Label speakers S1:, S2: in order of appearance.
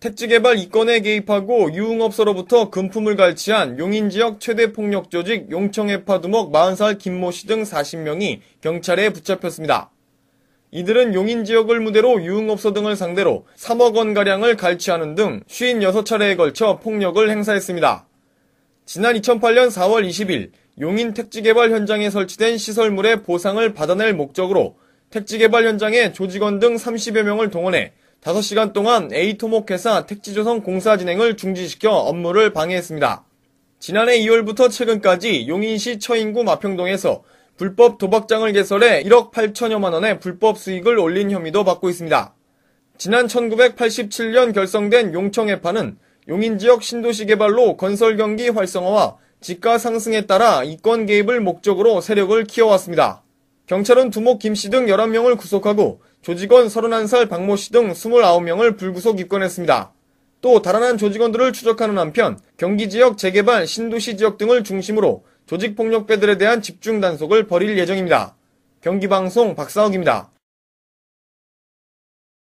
S1: 택지개발 이권에 개입하고 유흥업소로부터 금품을 갈취한 용인지역 최대 폭력조직 용청해파 두목 40살 김모 씨등 40명이 경찰에 붙잡혔습니다. 이들은 용인 지역을 무대로 유흥업소 등을 상대로 3억 원가량을 갈취하는 등 56차례에 걸쳐 폭력을 행사했습니다. 지난 2008년 4월 20일 용인 택지개발 현장에 설치된 시설물의 보상을 받아낼 목적으로 택지개발 현장에 조직원 등 30여 명을 동원해 5시간 동안 A토목회사 택지조성 공사 진행을 중지시켜 업무를 방해했습니다. 지난해 2월부터 최근까지 용인시 처인구 마평동에서 불법 도박장을 개설해 1억 8천여만 원의 불법 수익을 올린 혐의도 받고 있습니다. 지난 1987년 결성된 용청해파는 용인 지역 신도시 개발로 건설 경기 활성화와 지가 상승에 따라 이권 개입을 목적으로 세력을 키워왔습니다. 경찰은 두목 김씨 등 11명을 구속하고 조직원 31살 박모 씨등 29명을 불구속 입건했습니다. 또 달아난 조직원들을 추적하는 한편 경기 지역 재개발 신도시 지역 등을 중심으로 조직폭력배들에 대한 집중 단속을 벌일 예정입니다. 경기방송 박사욱입니다.